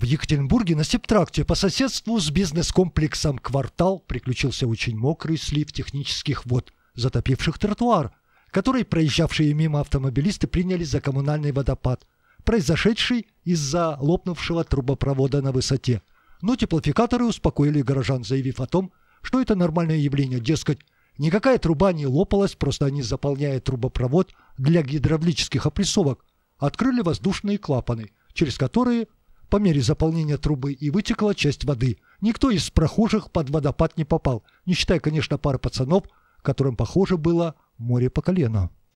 В Екатеринбурге на Септракте по соседству с бизнес-комплексом «Квартал» приключился очень мокрый слив технических вод, затопивших тротуар, который проезжавшие мимо автомобилисты приняли за коммунальный водопад, произошедший из-за лопнувшего трубопровода на высоте. Но теплофикаторы успокоили горожан, заявив о том, что это нормальное явление, дескать, никакая труба не лопалась, просто они, заполняют трубопровод для гидравлических опрессовок, открыли воздушные клапаны, через которые по мере заполнения трубы и вытекла часть воды. Никто из прохожих под водопад не попал, не считая, конечно, пары пацанов, которым, похоже, было море по колено.